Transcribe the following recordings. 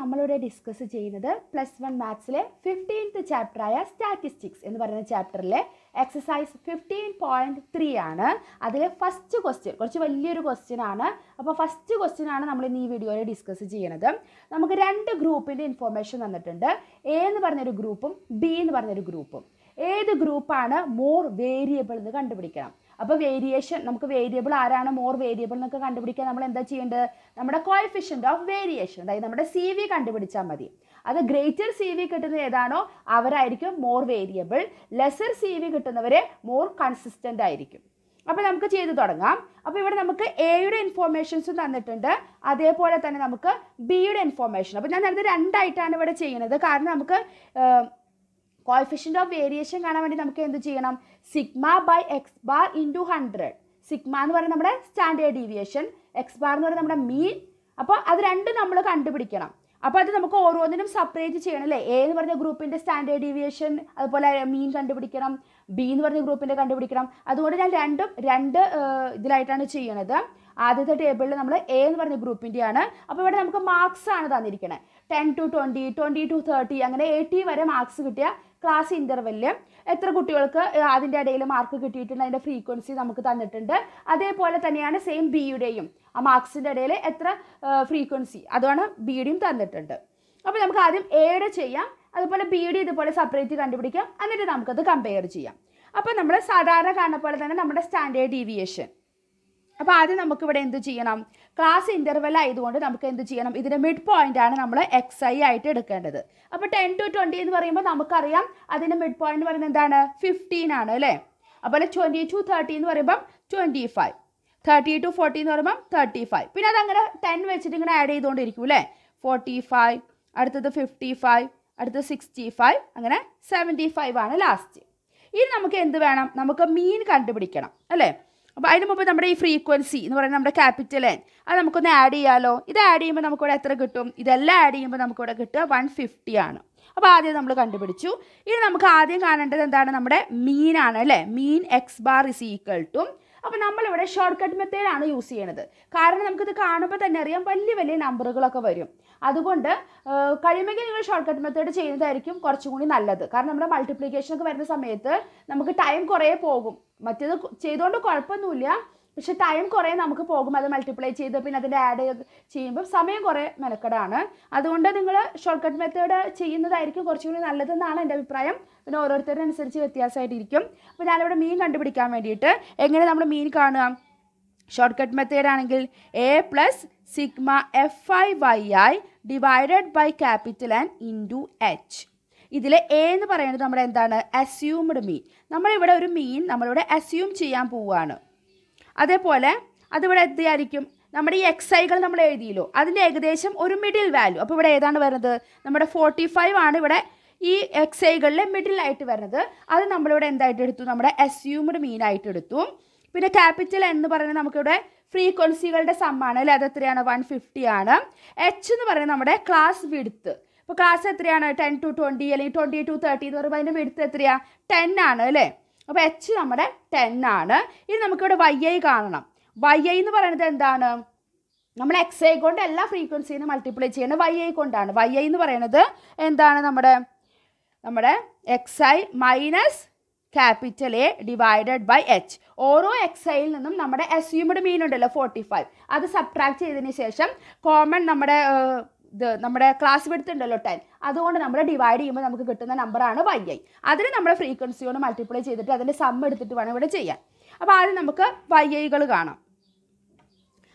നമ്മളിവിടെ ഡിസ്കസ് ചെയ്യുന്നത് plus one മാത്സിലെ ഫിഫ്റ്റീൻത്ത് ചാപ്റ്ററായ സ്റ്റാറ്റിസ്റ്റിക്സ് എന്ന് പറയുന്ന ചാപ്റ്ററിലെ എക്സസൈസ് ഫിഫ്റ്റീൻ പോയിൻറ്റ് ത്രീ ആണ് അതിലെ ഫസ്റ്റ് ക്വസ്റ്റ്യൻ കുറച്ച് വലിയൊരു ക്വസ്റ്റ്യൻ ആണ് അപ്പോൾ ഫസ്റ്റ് ക്വസ്റ്റ്യൻ ആണ് നമ്മൾ ഇന്ന് ഈ വീഡിയോയിൽ ഡിസ്കസ് ചെയ്യുന്നത് നമുക്ക് രണ്ട് ഗ്രൂപ്പിൻ്റെ ഇൻഫോർമേഷൻ തന്നിട്ടുണ്ട് എ എന്ന് പറഞ്ഞൊരു ഗ്രൂപ്പും ബി എന്ന് പറഞ്ഞൊരു ഗ്രൂപ്പും ഏത് ഗ്രൂപ്പാണ് മോർ വേരിയബിൾ എന്ന് കണ്ടുപിടിക്കണം അപ്പോൾ വേരിയേഷൻ നമുക്ക് വേരിയബിൾ ആരാണ് മോർ വേരിയബിൾ എന്നൊക്കെ കണ്ടുപിടിക്കാൻ നമ്മൾ എന്താ ചെയ്യേണ്ടത് നമ്മുടെ കോയിഫിഷ്യൻ്റ് ഓഫ് വേരിയേഷൻ അതായത് നമ്മുടെ സി വി കണ്ടുപിടിച്ചാൽ മതി അത് ഗ്രേറ്റർ സി വി കിട്ടുന്നത് ഏതാണോ അവരായിരിക്കും more variable lesser C V കിട്ടുന്നവരെ മോർ കൺസിസ്റ്റൻ്റ് ആയിരിക്കും അപ്പോൾ നമുക്ക് ചെയ്തു തുടങ്ങാം അപ്പോൾ ഇവിടെ നമുക്ക് എയുടെ ഇൻഫോർമേഷൻസ് തന്നിട്ടുണ്ട് അതേപോലെ തന്നെ നമുക്ക് ബിയുടെ ഇൻഫോർമേഷൻ അപ്പോൾ ഞാൻ നേരത്തെ രണ്ടായിട്ടാണ് ഇവിടെ ചെയ്യുന്നത് കാരണം നമുക്ക് കോയിഫിഷ്യൻ്റ് ഓഫ് വേരിയേഷൻ കാണാൻ വേണ്ടി നമുക്ക് എന്ത് ചെയ്യണം sigma by X bar into hundred sigma എന്ന് പറയുന്നത് നമ്മുടെ സ്റ്റാൻഡേർഡ് ഡീവിയേഷൻ എക്സ് ബാർ എന്ന് പറയുന്നത് നമ്മുടെ മീൻ അപ്പോൾ അത് രണ്ടും നമ്മൾ കണ്ടുപിടിക്കണം അപ്പോൾ അത് നമുക്ക് ഓരോന്നിനും സെപ്പറേറ്റ് ചെയ്യണം അല്ലേ എ എന്ന് പറഞ്ഞ ഗ്രൂപ്പിൻ്റെ സ്റ്റാൻഡേർഡ് ഡീവിയേഷൻ അതുപോലെ മീൻ കണ്ടുപിടിക്കണം ബി എന്ന് പറഞ്ഞ ഗ്രൂപ്പിൻ്റെ കണ്ടുപിടിക്കണം അതുകൊണ്ട് ഞാൻ രണ്ടും രണ്ട് ഇതിലായിട്ടാണ് ചെയ്യണത് ആദ്യത്തെ ടേബിളിൽ നമ്മൾ എ എന്ന് പറഞ്ഞ ഗ്രൂപ്പിൻ്റെയാണ് അപ്പോൾ ഇവിടെ നമുക്ക് മാർക്സ് ആണ് തന്നിരിക്കുന്നത് ten to twenty twenty to thirty അങ്ങനെ എയ്റ്റി വരെ മാർക്സ് കിട്ടിയ ക്ലാസ് ഇൻ്റർവെല്ലിൽ എത്ര കുട്ടികൾക്ക് അതിൻ്റെ ഇടയിൽ മാർക്ക് കിട്ടിയിട്ടുണ്ട് അതിൻ്റെ ഫ്രീക്വൻസി നമുക്ക് തന്നിട്ടുണ്ട് അതേപോലെ തന്നെയാണ് സെയിം ബിയുടെയും ആ മാർക്സിൻ്റെ ഇടയിൽ എത്ര ഫ്രീക്വൻസി അതുമാണ് ബിയുടെയും തന്നിട്ടുണ്ട് അപ്പോൾ നമുക്ക് ആദ്യം എയുടെ ചെയ്യാം അതുപോലെ ബി ഡി ഇതുപോലെ സെപ്പറേറ്റ് കണ്ടുപിടിക്കാം എന്നിട്ട് നമുക്കത് കമ്പയർ ചെയ്യാം അപ്പോൾ നമ്മൾ സാധാരണ കാണുന്ന പോലെ തന്നെ നമ്മുടെ സ്റ്റാൻഡേർഡ് ഡീവിയേഷൻ അപ്പോൾ ആദ്യം നമുക്കിവിടെ എന്ത് ചെയ്യണം ക്ലാസ് ഇൻ്റർവെൽ ആയതുകൊണ്ട് നമുക്ക് എന്ത് ചെയ്യണം ഇതിൻ്റെ മിഡ് പോയിൻ്റ് ആണ് നമ്മൾ എക്സ് ഐ ആയിട്ട് എടുക്കേണ്ടത് അപ്പോൾ ടെൻ ടു ട്വൻറ്റി എന്ന് പറയുമ്പോൾ നമുക്കറിയാം അതിൻ്റെ മിഡ് പോയിൻ്റ് എന്ന് പറയുന്നത് എന്താണ് ഫിഫ്റ്റീൻ ആണ് അല്ലേ അതുപോലെ ട്വൻറ്റി ടു തേർട്ടി എന്ന് പറയുമ്പം twenty five thirty to forty എന്ന് പറയുമ്പം തേർട്ടി ഫൈവ് പിന്നെ അതങ്ങനെ ടെൻ വെച്ചിട്ട് ഇങ്ങനെ ആഡ് ചെയ്തുകൊണ്ടിരിക്കും അല്ലേ ഫോർട്ടി ഫൈവ് അടുത്തത് ഫിഫ്റ്റി ഫൈവ് അടുത്തത് സിക്സ്റ്റി ഫൈവ് അങ്ങനെ സെവൻറ്റി ഫൈവ് ആണ് ലാസ്റ്റ് ഇനി നമുക്ക് എന്ത് വേണം നമുക്ക് മീൻ കണ്ടുപിടിക്കണം അല്ലേ അപ്പോൾ അതിന് മുമ്പ് നമ്മുടെ ഈ ഫ്രീക്വൻസി എന്ന് പറയുന്നത് നമ്മുടെ ക്യാപിറ്റൽ എൻ അത് നമുക്കൊന്ന് ആഡ് ചെയ്യാമല്ലോ ഇത് ആഡ് ചെയ്യുമ്പോൾ നമുക്കിവിടെ എത്ര കിട്ടും ഇതെല്ലാം ആഡ് ചെയ്യുമ്പോൾ നമുക്കിവിടെ കിട്ടുക വൺ ഫിഫ്റ്റി ആണ് അപ്പോൾ ആദ്യം നമ്മൾ കണ്ടുപിടിച്ചു ഇനി നമുക്ക് ആദ്യം കാണേണ്ടത് എന്താണ് നമ്മുടെ മീനാണ് അല്ലേ mean X bar is equal to അപ്പോൾ നമ്മളിവിടെ ഷോർട്ട് കട്ട് മെത്തേഡാണ് യൂസ് ചെയ്യണത് കാരണം നമുക്കിത് കാണുമ്പോൾ തന്നെ അറിയാം വലിയ വലിയ നമ്പറുകളൊക്കെ വരും അതുകൊണ്ട് കഴിയുമെങ്കിൽ നിങ്ങൾ ഷോർട്ട് കട്ട് മെത്തേഡ് ചെയ്യുന്നതായിരിക്കും കുറച്ചും കൂടി നല്ലത് കാരണം നമ്മുടെ മൾട്ടിപ്ലിക്കേഷനൊക്കെ വരുന്ന സമയത്ത് നമുക്ക് ടൈം കുറേ പോകും മറ്റേത് ചെയ്തുകൊണ്ട് കുഴപ്പമൊന്നുമില്ല പക്ഷെ ടൈം കുറേ നമുക്ക് പോകും അത് മൾട്ടിപ്ലൈ ചെയ്ത് പിന്നെ അതിൻ്റെ ആഡ് ചെയ്യുമ്പോൾ സമയം കുറേ മെനക്കെടാണ് അതുകൊണ്ട് നിങ്ങൾ ഷോർട്ട് കട്ട് മെത്തേഡ് ചെയ്യുന്നതായിരിക്കും കുറച്ചും കൂടി നല്ലതെന്നാണ് എൻ്റെ അഭിപ്രായം പിന്നെ ഓരോരുത്തരുടെ അനുസരിച്ച് വ്യത്യാസമായിട്ടിരിക്കും അപ്പോൾ ഞാനിവിടെ മീൻ കണ്ടുപിടിക്കാൻ വേണ്ടിയിട്ട് എങ്ങനെ നമ്മൾ മീൻ കാണുക ഷോർട്ട് കട്ട് മെത്തേഡ് ആണെങ്കിൽ A plus sigma F I Y I divided by capital N into H ഇതിൽ എ എന്ന് പറയുന്നത് നമ്മുടെ എന്താണ് അസ്യൂംഡ് മീൻ നമ്മളിവിടെ ഒരു മീൻ നമ്മളിവിടെ അസ്യൂം ചെയ്യാൻ പോവുകയാണ് അതേപോലെ അതിവിടെ എന്തായിരിക്കും നമ്മുടെ ഈ എക്സൈകൾ നമ്മൾ എഴുതിയല്ലോ അതിൻ്റെ ഏകദേശം ഒരു മിഡിൽ വാല്യൂ അപ്പോൾ ഇവിടെ ഏതാണ് വരുന്നത് നമ്മുടെ ഫോർട്ടി ഫൈവ് ആണ് ഇവിടെ ഈ എക്സൈകളിലെ മിഡിലായിട്ട് വരുന്നത് അത് നമ്മളിവിടെ എന്തായിട്ട് എടുത്തു നമ്മുടെ അസ്യൂംഡ് മീൻ ആയിട്ട് എടുത്തു പിന്നെ ക്യാപിറ്റൽ എന്ന് പറയുന്നത് നമുക്കിവിടെ ഫ്രീക്വൻസികളുടെ സമ്മാണ് അല്ലെ അത് എത്രയാണ് വൺ ഫിഫ്റ്റി ആണ് എച്ച് എന്ന് പറയുന്നത് നമ്മുടെ ക്ലാസ് വിടുത്ത് ഇപ്പോൾ ക്ലാസ് എത്രയാണ് ടെൻ ടു ട്വൻറ്റി അല്ലെങ്കിൽ ട്വൻറ്റി ടു തേർട്ടി എന്ന് പറയുമ്പോൾ അതിൻ്റെ വിടുത്ത് എത്രയാണ് ടെൻ ആണ് അല്ലേ അപ്പോൾ എച്ച് നമ്മുടെ ടെൻ ആണ് ഇനി നമുക്കിവിടെ വൈ ഐ കാണണം വൈ ഐ എന്ന് പറയുന്നത് എന്താണ് നമ്മൾ എക്സ് ഐ കൊണ്ട് എല്ലാ ഫ്രീക്വൻസിയും മൾട്ടിപ്ലൈ ചെയ്യണം വൈ ഐ കൊണ്ടാണ് വൈ ഐ എന്ന് പറയുന്നത് എന്താണ് നമ്മുടെ നമ്മുടെ X I minus capital A divided by H ഓരോ എക്സ് ഐയിൽ നിന്നും നമ്മുടെ അസ്യൂംഡ് മീൻ ഉണ്ടല്ലോ ഫോർട്ടി ഫൈവ് അത് സബ്ട്രാക്ട് ചെയ്തതിന് ശേഷം കോമൺ നമ്മുടെ ഇത് നമ്മുടെ ക്ലാസ് എടുത്തുണ്ടല്ലോ ടെൻ അതുകൊണ്ട് നമ്മൾ ഡിവൈഡ് ചെയ്യുമ്പോൾ നമുക്ക് കിട്ടുന്ന നമ്പറാണ് വൈ ഐ അതിന് നമ്മുടെ ഫ്രീക്വൻസി കൊണ്ട് മൾട്ടിപ്ലൈ ചെയ്തിട്ട് അതിൻ്റെ സമ്മ എടുത്തിട്ട് വേണം ഇവിടെ ചെയ്യാൻ അപ്പോൾ ആദ്യം നമുക്ക് വൈ ഐകൾ കാണാം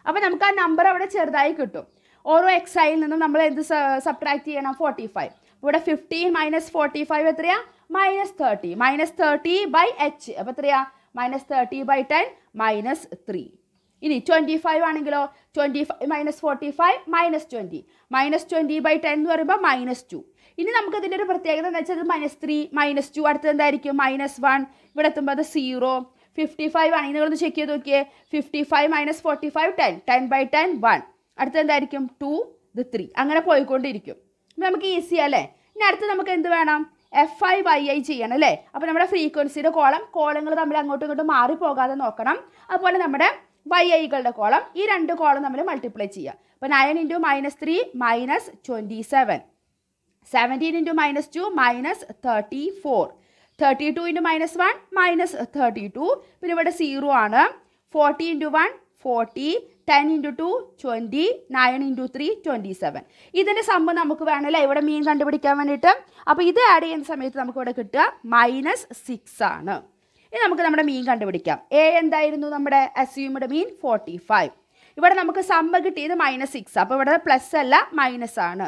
അപ്പോൾ നമുക്ക് ആ നമ്പർ അവിടെ ചെറുതായി കിട്ടും ഓരോ എക്സ് ഐയിൽ നിന്നും നമ്മൾ എന്ത് സബ്ട്രാക്ട് ചെയ്യണം ഫോർട്ടി ഫൈവ് ഇവിടെ ഫിഫ്റ്റീൻ മൈനസ് ഫോർട്ടി ഫൈവ് എത്രയാണ് minus thirty minus thirty by H അപ്പോൾ എത്രയാണ് minus thirty by ten minus three ഇനി ട്വൻറ്റി ഫൈവ് ആണെങ്കിലോ twenty five minus forty five minus twenty minus twenty by ten എന്ന് പറയുമ്പോൾ minus two ഇനി നമുക്ക് ഇതിൻ്റെ ഒരു പ്രത്യേകത എന്ന് വെച്ചാൽ മൈനസ് ത്രീ മൈനസ് ടു അടുത്തത് എന്തായിരിക്കും മൈനസ് വൺ ഇവിടെ എത്തുമ്പോൾ അത് സീറോ ഫിഫ്റ്റി ഫൈവ് ആണെങ്കിൽ നിങ്ങളൊന്ന് ചെക്ക് ചെയ്ത് നോക്കിയേ fifty five minus forty five ten ten by ten one അടുത്തത് എന്തായിരിക്കും ടു ഇത് ത്രീ അങ്ങനെ പോയിക്കൊണ്ടിരിക്കും അപ്പം നമുക്ക് ഈസി അല്ലേ ഇനി അടുത്ത് നമുക്ക് എന്ത് വേണം എഫ് ഐ വൈ ഐ ചെയ്യണം അല്ലേ അപ്പോൾ നമ്മുടെ ഫ്രീക്വൻസിയുടെ കോളം കോളങ്ങൾ തമ്മിൽ അങ്ങോട്ടും ഇങ്ങോട്ടും മാറിപ്പോകാതെ നോക്കണം അതുപോലെ നമ്മുടെ വൈ ഐകളുടെ കോളം ഈ രണ്ട് കോളം നമ്മൾ മൾട്ടിപ്ലൈ ചെയ്യുക അപ്പോൾ nine into minus three minus twenty seven seventeen into minus two minus thirty four thirty two into minus one minus thirty two പിന്നെ ഇവിടെ സീറോ ആണ് forty into one forty ten into two twenty nine into three twenty seven ഇതിൻ്റെ സംഭവം നമുക്ക് വേണമല്ലേ ഇവിടെ മീൻ കണ്ടുപിടിക്കാൻ വേണ്ടിയിട്ട് അപ്പോൾ ഇത് ആഡ് ചെയ്യുന്ന സമയത്ത് നമുക്ക് ഇവിടെ കിട്ടുക മൈനസ് സിക്സ് ആണ് ഇനി നമുക്ക് നമ്മുടെ മീൻ കണ്ടുപിടിക്കാം എ എന്തായിരുന്നു നമ്മുടെ അസ്യൂംഡ് മീൻ ഫോർട്ടി ഫൈവ് ഇവിടെ നമുക്ക് സമ്മ കിട്ടിയത് മൈനസ് സിക്സ് അപ്പോൾ ഇവിടെ പ്ലസ് അല്ല മൈനസ് ആണ്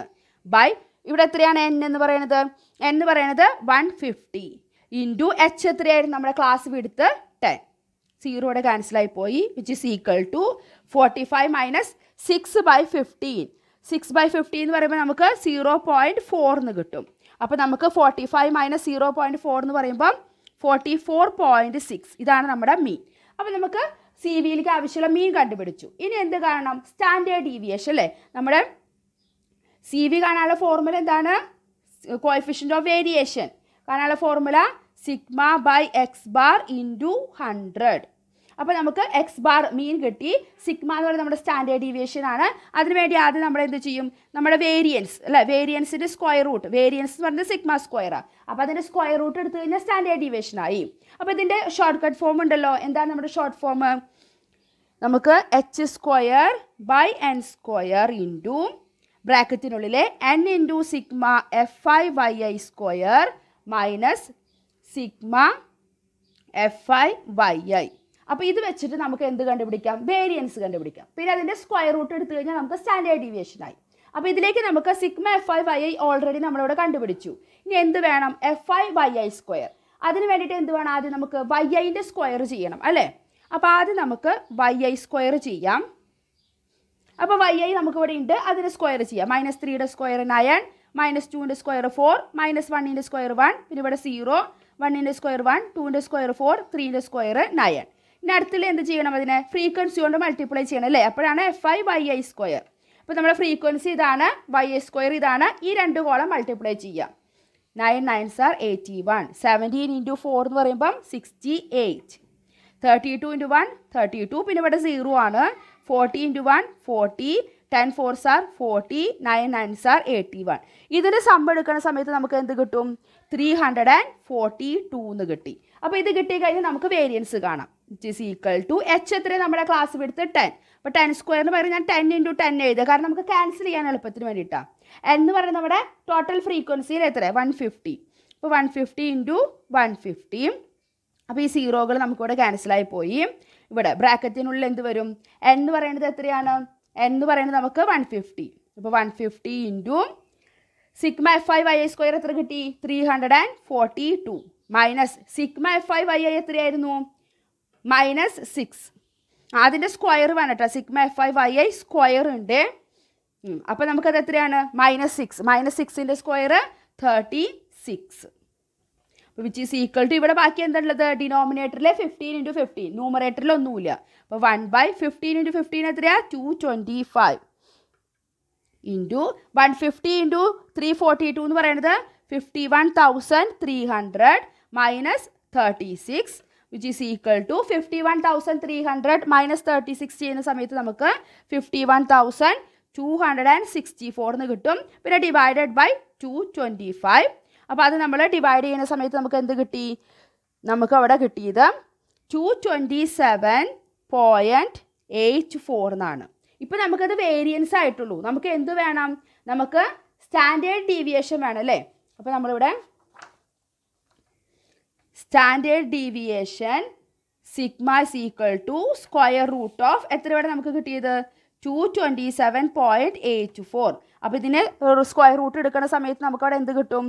ബൈ ഇവിടെ എത്രയാണ് എൻ എന്ന് പറയുന്നത് എൻ എന്ന് പറയുന്നത് വൺ ഫിഫ്റ്റി ഇൻറ്റു എച്ച് എത്രയായിരുന്നു നമ്മുടെ ക്ലാസ് വിടുത്ത് ടെൻ സീറോയുടെ ക്യാൻസലായി പോയി which is equal to forty five minus six by fifteen six by fifteen എന്ന് പറയുമ്പോൾ നമുക്ക് സീറോ പോയിൻറ്റ് ഫോർ എന്ന് കിട്ടും അപ്പോൾ നമുക്ക് forty five minus zero point four എന്ന് പറയുമ്പം ഫോർട്ടി ഫോർ പോയിൻറ്റ് സിക്സ് ഇതാണ് നമ്മുടെ മീൻ അപ്പോൾ നമുക്ക് സി വിയിലേക്ക് ആവശ്യമുള്ള മീൻ കണ്ടുപിടിച്ചു ഇനി എന്ത് കാണണം സ്റ്റാൻഡേർഡ് ഡീവിയേഷൻ അല്ലേ നമ്മുടെ സി വി കാണാനുള്ള ഫോർമുല എന്താണ് കോയഫിഷ്യൻ്റ് ഓഫ് വേരിയേഷൻ കാണാനുള്ള formula sigma by X bar into hundred അപ്പോൾ നമുക്ക് എക്സ് ബാർ മീൻ കിട്ടി സിഗ്മ എന്ന് പറയുന്നത് നമ്മുടെ സ്റ്റാൻഡേർഡ് ഡീവിയേഷൻ ആണ് അതിനുവേണ്ടി ആദ്യം നമ്മൾ എന്ത് ചെയ്യും നമ്മുടെ വേരിയൻസ് അല്ലെ വേരിയൻസിൻ്റെ സ്ക്വയർ റൂട്ട് വേരിയൻസ് എന്ന് പറയുന്നത് സിഗ്മ സ്ക്വയറാണ് അപ്പോൾ അതിൻ്റെ സ്ക്വയർ റൂട്ട് എടുത്തു കഴിഞ്ഞാൽ സ്റ്റാൻഡേർഡ് ഡീവിയേഷൻ ആയി അപ്പോൾ ഇതിൻ്റെ ഷോർട്ട് കട്ട് ഫോം ഉണ്ടല്ലോ എന്താണ് നമ്മുടെ ഷോർട്ട് ഫോം നമുക്ക് H square by N square into ബ്രാക്കറ്റിനുള്ളിലെ N into sigma F I Y I square minus sigma F I Y I അപ്പോൾ ഇത് വെച്ചിട്ട് നമുക്ക് എന്ത് കണ്ടുപിടിക്കാം വേരിയൻസ് കണ്ടുപിടിക്കാം പിന്നെ അതിൻ്റെ സ്ക്വയർ റൂട്ട് എടുത്തു കഴിഞ്ഞാൽ നമുക്ക് സ്റ്റാൻഡേർഡ് ഡീവിയേഷൻ ആയി അപ്പോൾ ഇതിലേക്ക് നമുക്ക് sigma F I Y I already നമ്മളിവിടെ കണ്ടുപിടിച്ചു ഇനി എന്ത് വേണം F I Y I square അതിന് വേണ്ടിയിട്ട് എന്ത് വേണം ആദ്യം നമുക്ക് വൈ ഐൻ്റെ സ്ക്വയർ ചെയ്യണം അല്ലേ അപ്പോൾ ആദ്യം നമുക്ക് വൈ ഐ സ്ക്വയർ ചെയ്യാം അപ്പോൾ വൈ ഐ നമുക്കിവിടെ ഉണ്ട് അതിന് സ്ക്വയർ ചെയ്യാം മൈനസ് ത്രീയുടെ സ്ക്വയർ നയൻ മൈനസ് ടുവിൻ്റെ സ്ക്വയർ ഫോർ മൈനസ് വണ്ണിൻ്റെ സ്ക്വയർ വൺ പിന്നെ ഇവിടെ സീറോ വണ്ണിൻ്റെ സ്ക്വയർ വൺ ടുവിൻ്റെ സ്ക്വയർ ഫോർ ത്രീൻ്റെ സ്ക്വയർ നയൻ നടുത്തിൽ എന്ത് ചെയ്യണം അതിനെ ഫ്രീക്വൻസി കൊണ്ട് മൾട്ടിപ്ലൈ ചെയ്യണം അല്ലേ അപ്പോഴാണ് F I Y I square അപ്പോൾ നമ്മുടെ ഫ്രീക്വൻസി ഇതാണ് വൈ ഐ സ്ക്വയർ ഇതാണ് ഈ രണ്ട് കോളം മൾട്ടിപ്ലൈ ചെയ്യാം nine nine sir eighty one seventeen into four എന്ന് പറയുമ്പം sixty eight thirty two into one thirty two പിന്നെ ഇവിടെ സീറോ ആണ് forty into one forty ten fours are forty nine nines are eighty one ഇതിൻ്റെ sum എടുക്കുന്ന സമയത്ത് നമുക്ക് എന്ത് കിട്ടും three hundred and forty two എന്ന് കിട്ടി അപ്പോൾ ഇത് കിട്ടി കഴിഞ്ഞാൽ നമുക്ക് വേരിയൻസ് കാണാം it is equal to H എത്ര നമ്മുടെ ക്ലാസ് എടുത്ത് ടെൻ അപ്പോൾ ടെൻ സ്ക്വയറിന് പകരം ഞാൻ ടെൻ ഇൻറ്റു ടെൻ എഴുതുക കാരണം നമുക്ക് ക്യാൻസൽ ചെയ്യാൻ എളുപ്പത്തിന് വേണ്ടിയിട്ടാണ് എന്ന് പറയുന്നത് നമ്മുടെ ടോട്ടൽ ഫ്രീക്വൻസിയിൽ എത്ര വൺ ഫിഫ്റ്റി അപ്പോൾ വൺ ഫിഫ്റ്റി ഇൻറ്റു വൺ ഫിഫ്റ്റിയും അപ്പോൾ ഈ സീറോകൾ നമുക്കിവിടെ ക്യാൻസലായി പോയി ഇവിടെ ബ്രാക്കറ്റിനുള്ളിൽ എന്ത് വരും എന്ന് പറയുന്നത് എത്രയാണ് എന്ന് പറയുന്നത് നമുക്ക് വൺ ഫിഫ്റ്റി അപ്പോൾ one fifty into sigma F I Y I square എത്ര കിട്ടി three hundred and forty two minus sigma F I Y I എത്രയായിരുന്നു മൈനസ് സിക്സ് അതിൻ്റെ സ്ക്വയർ വേണം കേട്ടോ sigma F I Y I square ഉണ്ട് അപ്പോൾ നമുക്കത് എത്രയാണ് മൈനസ് സിക്സ് മൈനസ് സിക്സിൻ്റെ സ്ക്വയർ തേർട്ടി സിക്സ് അപ്പോൾ വിച്ച് ഈസ് ഈക്വൽ ടു ഇവിടെ ബാക്കി എന്താ ഉള്ളത് ഡിനോമിനേറ്ററിൽ ഫിഫ്റ്റീൻ ഇൻറ്റു ഫിഫ്റ്റീൻ ന്യൂമറേറ്ററിൽ ഒന്നുമില്ല അപ്പോൾ one by fifteen into fifteen എത്രയാണ് two twenty five into one fifty into three forty two എന്ന് പറയുന്നത് fifty one thousand three hundred minus thirty six which is equal to fifty one thousand three hundred minus thirty six ചെയ്യുന്ന സമയത്ത് നമുക്ക് fifty one thousand two hundred and sixty four എന്ന് കിട്ടും പിന്നെ divided by two twenty five അപ്പോൾ അത് നമ്മൾ divide ചെയ്യുന്ന സമയത്ത് നമുക്ക് എന്ത് കിട്ടി നമുക്ക് അവിടെ കിട്ടിയത് two twenty seven point eight four എന്നാണ് ഇപ്പോൾ നമുക്കത് വേരിയൻസ് ആയിട്ടുള്ളൂ നമുക്ക് എന്ത് വേണം നമുക്ക് സ്റ്റാൻഡേർഡ് ഡീവിയേഷൻ വേണം അല്ലേ അപ്പോൾ നമ്മളിവിടെ standard deviation sigma is equal equal to square root of എത്ര ഇവിടെ നമുക്ക് കിട്ടിയത് two twenty seven point eight four അപ്പോൾ ഇതിനെ സ്ക്വയർ റൂട്ട് എടുക്കുന്ന സമയത്ത് നമുക്കവിടെ എന്ത് കിട്ടും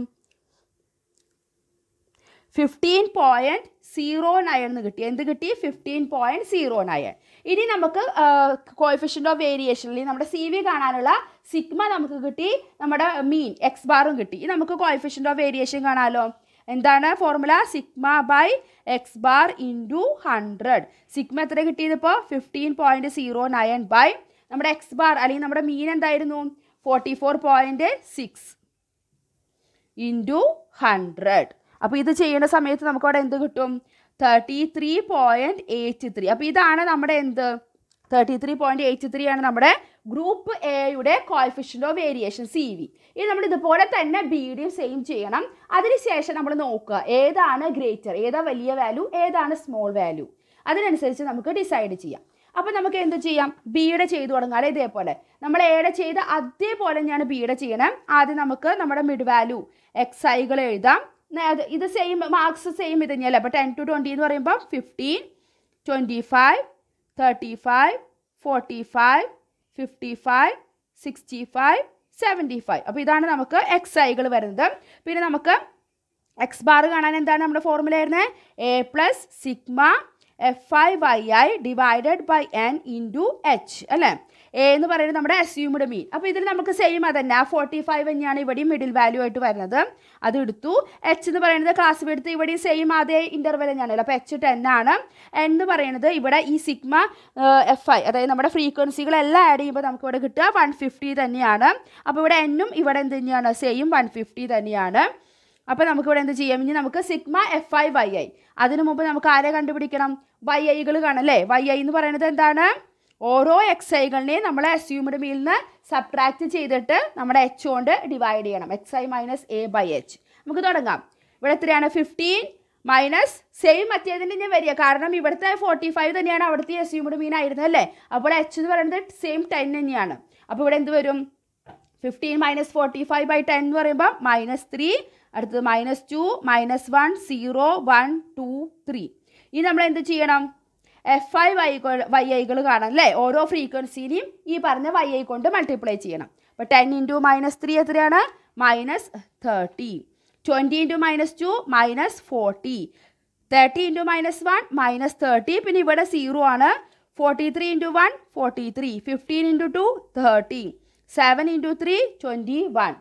ഫിഫ്റ്റീൻ പോയിൻറ്റ് സീറോ നയൻ എന്ന് കിട്ടി എന്ത് കിട്ടി ഫിഫ്റ്റീൻ പോയിൻറ്റ് സീറോ നയൻ ഇനി നമുക്ക് കോയിഫിഷ്യൻ്റ് ഓഫ് വേരിയേഷനിൽ നമ്മുടെ സി വി കാണാനുള്ള സിഗ്മ നമുക്ക് കിട്ടി നമ്മുടെ മീൻ എക്സ് ബാറും കിട്ടി ഇനി നമുക്ക് കോയിഫിഷ്യൻ്റ് ഓഫ് വേരിയേഷൻ കാണാമല്ലോ എന്താണ് formula sigma by X bar into hundred sigma എത്ര കിട്ടിയതിപ്പോൾ fifteen point zero nine by നമ്മുടെ എക്സ് ബാർ അല്ലെങ്കിൽ നമ്മുടെ മീൻ എന്തായിരുന്നു forty four point six into hundred അപ്പോൾ ഇത് ചെയ്യുന്ന സമയത്ത് നമുക്കവിടെ എന്ത് കിട്ടും thirty three point eight three അപ്പോൾ ഇതാണ് നമ്മുടെ എന്ത് thirty three point eight three ആണ് നമ്മുടെ ഗ്രൂപ്പ് എയുടെ കോയഫിഷ്യൻ്റ് വേരിയേഷൻ സി വി ഇനി നമ്മൾ ഇതുപോലെ തന്നെ ബി ബിയുടെയും സെയിം ചെയ്യണം അതിനുശേഷം നമ്മൾ നോക്കുക ഏതാണ് ഗ്രേറ്റർ ഏതാ വലിയ വാല്യൂ ഏതാണ് സ്മോൾ വാല്യൂ അതിനനുസരിച്ച് നമുക്ക് ഡിസൈഡ് ചെയ്യാം അപ്പോൾ നമുക്ക് എന്ത് ചെയ്യാം ബിയുടെ ചെയ്തു തുടങ്ങാം ഇതേപോലെ നമ്മൾ എയുടെ ചെയ്ത് അതേപോലെ തന്നെയാണ് ബിയുടെ ചെയ്യണം ആദ്യം നമുക്ക് നമ്മുടെ മിഡ് വാല്യൂ എക്സ് ഐകൾ എഴുതാം ഇത് സെയിം മാർക്സ് സെയിം ഇത് തന്നെയല്ലേ അപ്പോൾ ടെൻ ടു ട്വൻറ്റി എന്ന് പറയുമ്പോൾ fifteen twenty five thirty five forty five fifty five sixty five seventy five അപ്പോൾ ഇതാണ് നമുക്ക് എക്സ് ഐകൾ വരുന്നത് പിന്നെ നമുക്ക് എക്സ് ബാർ കാണാൻ എന്താണ് നമ്മുടെ ഫോർമുല വരുന്നത് A plus sigma F I Y I divided by N to H അല്ലേ എ എന്ന് പറയുന്നത് നമ്മുടെ അസ്യൂംഡ് മീൻ അപ്പോൾ ഇതിൽ നമുക്ക് സെയിം അതന്നെ ആ ഫോർട്ടി ഫൈവ് തന്നെയാണ് ഇവിടെയും മിഡിൽ വാല്യൂ ആയിട്ട് വരുന്നത് അത് എടുത്തു എച്ച് എന്ന് പറയുന്നത് ക്ലാസ് എടുത്ത് ഇവിടെയും സെയിം അതേ ഇൻ്റർവെൽ തന്നെയാണ് അപ്പോൾ എച്ച് ടെൻ ആണ് എൻ എന്ന് പറയുന്നത് ഇവിടെ ഈ സിഗ്മ എഫ് ഐ അതായത് നമ്മുടെ ഫ്രീക്വൻസികളെല്ലാം ആഡ് ചെയ്യുമ്പോൾ നമുക്ക് ഇവിടെ കിട്ടുക വൺ ഫിഫ്റ്റി തന്നെയാണ് അപ്പോൾ ഇവിടെ എന്നും ഇവിടെ എന്ത് തന്നെയാണ് സെയിം വൺ ഫിഫ്റ്റി തന്നെയാണ് അപ്പോൾ നമുക്കിവിടെ എന്ത് ചെയ്യാം ഇനി നമുക്ക് sigma F I Y I അതിനു മുമ്പ് നമുക്ക് ആരെ കണ്ടുപിടിക്കണം വൈ ഐകൾ അല്ലേ വൈ ഐ എന്ന് പറയുന്നത് എന്താണ് ഓരോ എക്സ് ഐകളിനെയും നമ്മൾ അസ്യൂംഡ് മീൽ നിന്ന് സബ്ട്രാക്ട് ചെയ്തിട്ട് നമ്മുടെ എച്ച് കൊണ്ട് ഡിവൈഡ് ചെയ്യണം X I minus A by H നമുക്ക് തുടങ്ങാം ഇവിടെ എത്രയാണ് ഫിഫ്റ്റീൻ മൈനസ് സെയിം മറ്റേതിൻ്റെ ഞാൻ വരിക കാരണം ഇവിടുത്തെ ഫോർട്ടി ഫൈവ് തന്നെയാണ് അവിടുത്തെ അസ്യൂംഡ് മീൻ ആയിരുന്നത് അല്ലേ അപ്പോൾ എച്ച് എന്ന് പറയുന്നത് സെയിം ടെൻ തന്നെയാണ് അപ്പോൾ ഇവിടെ എന്ത് വരും fifteen minus forty five by ten എന്ന് പറയുമ്പോൾ മൈനസ് ത്രീ അടുത്തത് minus two minus one zero one two three ഇനി നമ്മൾ എന്ത് ചെയ്യണം എഫ് ഐ വൈ വൈ ഐകൾ കാണാം അല്ലേ ഓരോ ഫ്രീക്വൻസിയിലെയും ഈ പറഞ്ഞ വൈ ഐ കൊണ്ട് മൾട്ടിപ്ലൈ ചെയ്യണം അപ്പോൾ ടെൻ ഇൻറ്റു മൈനസ് ത്രീ എത്രയാണ് minus thirty twenty into minus two minus forty thirty into minus one minus thirty പിന്നെ ഇവിടെ സീറോ ആണ് forty three into one forty three fifteen into two thirty seven into three twenty one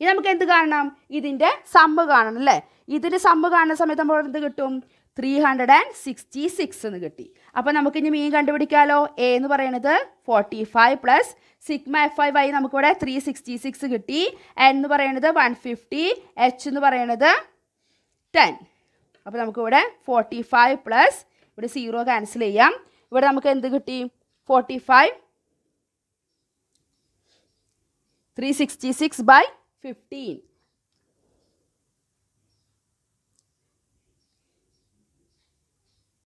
ഇനി നമുക്ക് എന്ത് കാണണം ഇതിൻ്റെ sum കാണണം അല്ലേ ഇതിൻ്റെ സമ്മ് കാണുന്ന സമയത്ത് നമ്മൾ എന്ത് കിട്ടും three hundred and sixty six എന്ന് കിട്ടി അപ്പോൾ നമുക്ക് ഇനി മീൻ കണ്ടുപിടിക്കാമല്ലോ എ എന്ന് പറയുന്നത് forty five plus sigma F I Y നമുക്കിവിടെ ത്രീ സിക്സ്റ്റി സിക്സ് കിട്ടി എൻ എന്ന് പറയുന്നത് വൺ ഫിഫ്റ്റി എച്ച് എന്ന് പറയുന്നത് ടെൻ അപ്പോൾ നമുക്കിവിടെ ഫോർട്ടി ഫൈവ് പ്ലസ് ഇവിടെ സീറോ ക്യാൻസൽ ചെയ്യാം ഇവിടെ നമുക്ക് എന്ത് കിട്ടി forty five three sixty six by 15